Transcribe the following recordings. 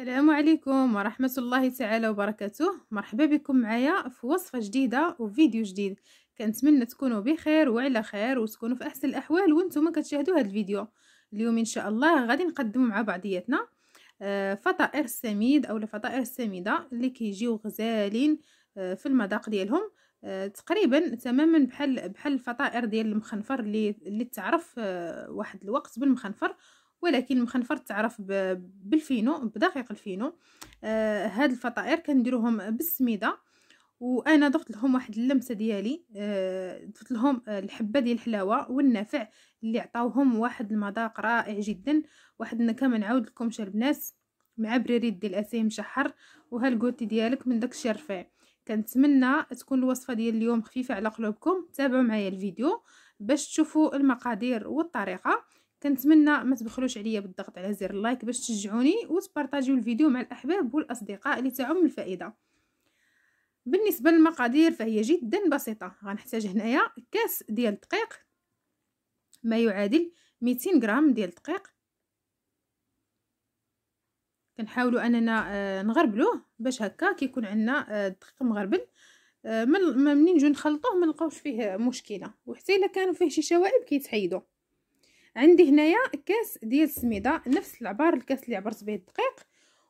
السلام عليكم ورحمة الله تعالى وبركاته مرحبا بكم معايا في وصفة جديدة وفيديو جديد كنتمنى تكونوا بخير وعلى خير وتكونوا في أحسن الأحوال وانتم كتشاهدوا هذا الفيديو اليوم إن شاء الله غادي نقدم مع بعضياتنا آه، فطائر السميد أو الفطائر السميدة اللي كيجيو غزالين آه، في المذاق ديالهم آه، تقريبا تماما بحال بحال الفطائر ديال المخنفر اللي اللي تعرف واحد الوقت بالمخنفر ولكن المخنفر تعرف بالفينو بدقيق الفينو آه هاد الفطائر كنديروهم بالسميده وانا ضفت لهم واحد اللمسه ديالي آه ضفت لهم الحبه ديال الحلاوه والنافع اللي عطاوهم واحد المذاق رائع جدا واحد النكهه ما نعاود لكمش البنات مع بريريد ديال اسيم مشحر وهالكوتي ديالك من داكشي الشرفاء كنتمنى تكون الوصفه ديال اليوم خفيفه على قلوبكم تابعوا معايا الفيديو باش تشوفوا المقادير والطريقه كنتمنى ما تبخلوش عليا بالضغط على زر اللايك باش تشجعوني وتبارطاجيو الفيديو مع الاحباب والاصدقاء اللي تعم الفائده بالنسبه للمقادير فهي جدا بسيطه غنحتاج هنايا كاس ديال الدقيق ما يعادل 200 غرام ديال الدقيق كنحاولوا اننا آه، نغربلوه باش هكا كيكون عندنا الدقيق آه، مغربل آه، من منين نجيو نخلطوه ما نلقاوش فيه مشكله وحتى الا كانوا فيه شي شوائب كيتحيدوا عندي هنايا كاس ديال السميده نفس العبار الكاس اللي عبرت به الدقيق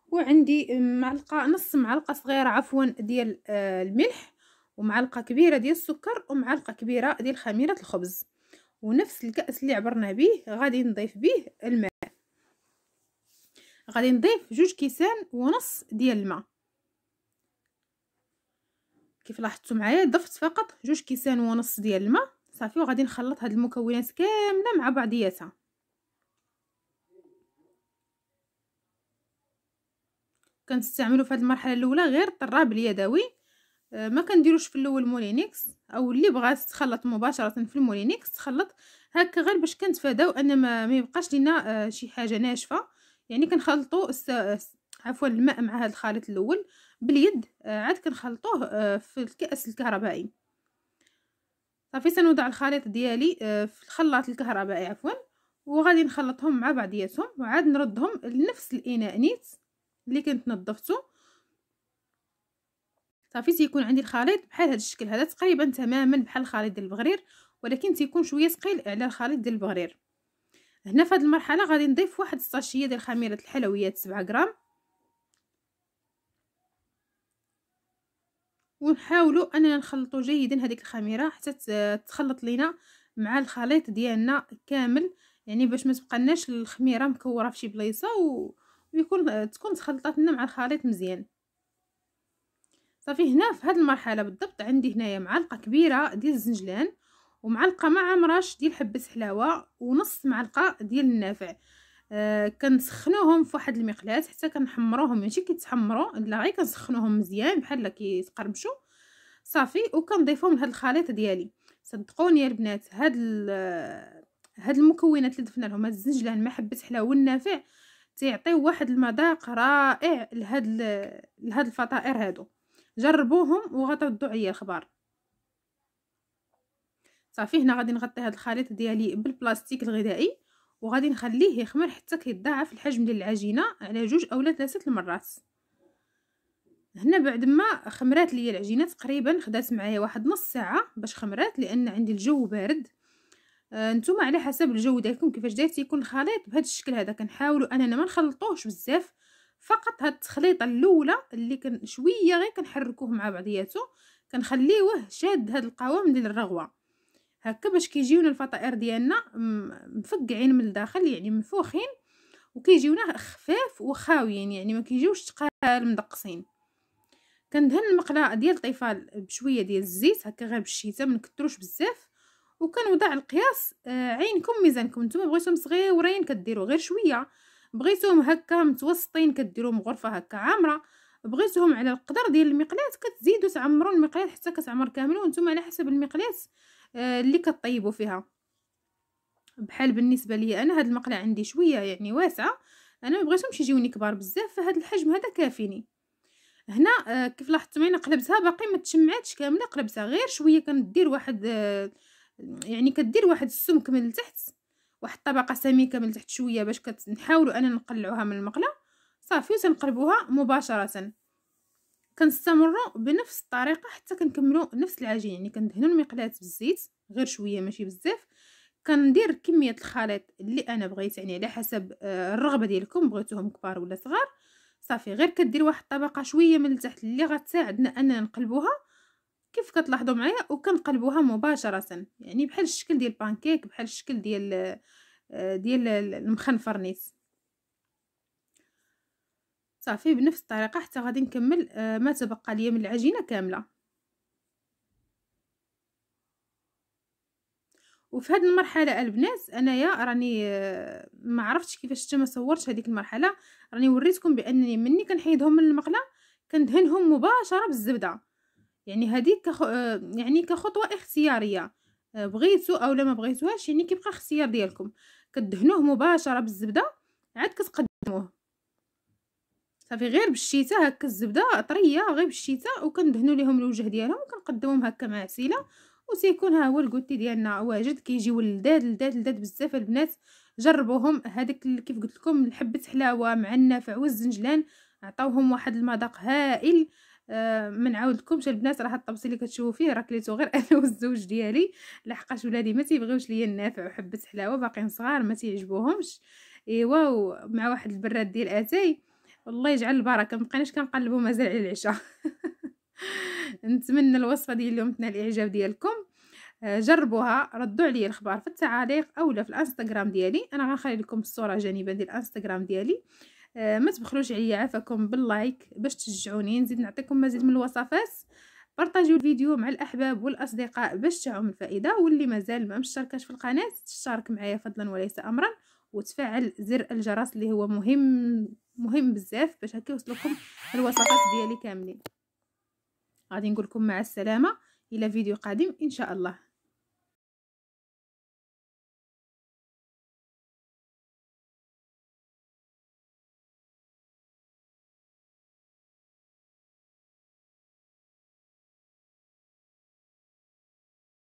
وعندي معلقه نص معلقه صغيره عفوا ديال آه، الملح ومعلقه كبيره ديال السكر ومعلقه كبيره ديال خميره الخبز ونفس الكاس اللي عبرنا به غادي نضيف به الماء غادي نضيف جوج كيسان ونص ديال الماء كيف لاحظتوا معايا ضفت فقط جوج كيسان ونص ديال الماء صافي وغادي نخلط هاد المكونات كامله مع بعضياتها كنستعملوا في هاد المرحله الاولى غير الطراب اليدوي آه، ما كنديروش في الاول مولينيكس او اللي بغات تخلط مباشره في المولينيكس تخلط هكا غير باش كنتفاداو ان ما يبقاش لينا آه، شي حاجه ناشفه يعني كنخلطوا عفوا الماء مع هذا الخليط الاول باليد آه، عاد كنخلطوه في الكاس الكهربائي صافي سنوضع الخليط ديالي آه، في الخلاط الكهربائي عفوا وغادي نخلطهم مع بعضياتهم وعاد نردهم لنفس الاناء نيت اللي كنت نظفته صافي تيكون عندي الخليط بحال هذا الشكل هذا تقريبا تماما بحال الخليط ديال البغرير ولكن تيكون شويه ثقيل على الخليط ديال البغرير هنا في هذه المرحله غادي نضيف واحد الساشيه ديال خميره الحلويات 7 غرام ونحاولوا اننا نخلطوا جيدا هذيك الخميره حتى تخلط لينا مع الخليط ديالنا كامل يعني باش ما تبقاناش الخميره مكوره في شي بلايصه و... ويكون تكون تخلطات لنا مع الخليط مزيان صافي هنا في هذه المرحله بالضبط عندي هنايا معلقه كبيره ديال الزنجلان ومعلقه ما عامراش ديال حبه حلاوه ونص معلقه ديال النافع آه كنسخنوهم واحد المقلاة حتى كنحمروهم ماشي كيتحمروا لا غير كنسخنوهم مزيان بحال كيتقرمشوا صافي وكنضيفهم لهاد الخليط ديالي صدقوني يا البنات هاد هاد المكونات اللي ضفنا لهم هاد الزنجلان مع حبه حلاوه والنافع تيعطي واحد المذاق رائع لهاد لهاد الفطائر هادو جربوهم وغتردوا عليا الخبر صافي هنا غادي نغطي هاد الخليط ديالي بالبلاستيك الغذائي وغادي نخليه يخمر حتى كيتضاعف الحجم ديال العجينه على جوج اولا ثلاثه المرات هنا بعد ما خمرات لي العجينه تقريبا خدات معايا واحد نص ساعه باش خمرات لان عندي الجو بارد آه، نتوما على حسب الجو ديالكم كيفاش داير تيكون الخليط بهذا الشكل هذا كنحاولوا اننا ما نخلطوهش بزاف فقط هاد التخليطه الاولى اللي كن شويه غير كنحركوه مع بعضياته كنخليوه شاد هاد القوام ديال الرغوه هكا باش كيجيونا الفطائر ديالنا مفقعين من الداخل يعني منفوخين وكيجيونا خفاف وخاويين يعني ما كيجيوش تقال مدقسين كندهن المقله ديال الطيفال بشويه ديال الزيت هكا غير بالشيتا ما نكثروش بزاف وكنوضع القياس آه، عينكم ميزانكم نتوما بغيتهم صغيورين كديروا غير شويه بغيتهم هكا متوسطين كديروهم غرفه هكا عامره بغيتهم على القدر ديال المقلاة كتزيدوا تعمروا المقلاة حتى كتعمر كامل وانتم على حسب المقلاة آه، اللي كطيبوا فيها بحال بالنسبه لي انا هاد المقله عندي شويه يعني واسعه انا ما بغيتهمش يجيوني كبار بزاف فهاد الحجم هذا كافيني هنا آه، كيف لاحظت معايا قلبتها باقي ما تشمعتش كامله قلبتها غير شويه كندير واحد آه، يعني كدير واحد السمك من التحت واحد الطبقه سميكه من التحت شويه باش كنحاولوا انا نقلعوها من المقله صافي وتنقلبوها مباشره كنستمروا بنفس الطريقه حتى كنكملوا نفس العجين يعني كندهنوا المقلاه بالزيت غير شويه ماشي بزاف كندير كميه الخليط اللي انا بغيت يعني على حسب آه، الرغبه ديالكم بغيتوهم كبار ولا صغار صافي غير كدير واحد الطبقه شويه من التحت اللي غتساعدنا اننا نقلبوها كيف كتلاحظوا معايا وكنقلبوها مباشره يعني بحال الشكل ديال البانكيك بحال الشكل ديال آه، ديال المخن صافي بنفس الطريقه حتى غادي نكمل آه، ما تبقى ليا من العجينه كامله وفي هذه المرحله البنات انايا راني آه، ما عرفتش كيفاش حتى ما صورتش هذيك المرحله راني وريتكم بانني مني كنحيدهم من المقله كندهنهم مباشره بالزبده يعني هذيك كخ... آه، يعني كخطوه اختياريه بغيتو او لا ما بغيتوهاش يعني كيبقى اختيار ديالكم كدهنوه مباشره بالزبده عاد كتقدموه صافي غير بالشتاء هكا الزبده طريه غير بالشتاء وكندهنوا ليهم الوجه ديالهم وكنقدموهم هكا مع عسيله وتيكون ها هو الكوتي ديالنا واجد كيجيو لذاد لذاد لذاد بزاف البنات جربوهم هذاك كيف قلت لكم حبه حلاوه مع النافع والزنجلان عطاوهم واحد المذاق هائل آه ما لكمش البنات راه الطبسي اللي كتشوفوا فيه راه كليتو غير انا والزوج ديالي لحقاش ولادي ما تيبغيوش ليا النافع وحبه حلاوه باقيين صغار ما تيعجبوهمش ايوا مع واحد البراد ديال اتاي الله يجعل البركه مبقيناش كنقلبو مازال على العشاء نتمنى الوصفه ديال اليوم تنال الاعجاب ديالكم آه، جربوها ردوا عليا الخبر في التعاليق اولا في الانستغرام ديالي انا غنخلي لكم الصوره جانبا ديال الانستغرام ديالي آه، ما تبخلوش عليا عافاكم باللايك باش تشجعوني نزيد نعطيكم مزيد من الوصفات بارطاجيو الفيديو مع الاحباب والاصدقاء باش تعم الفائده واللي مازال ما مشتركش في القناه تشترك معايا فضلا وليس امرا وتفعل زر الجرس اللي هو مهم مهم بزاف باش هكا يوصلكم الوصفات ديالي كاملين غادي نقول لكم مع السلامه الى فيديو قادم ان شاء الله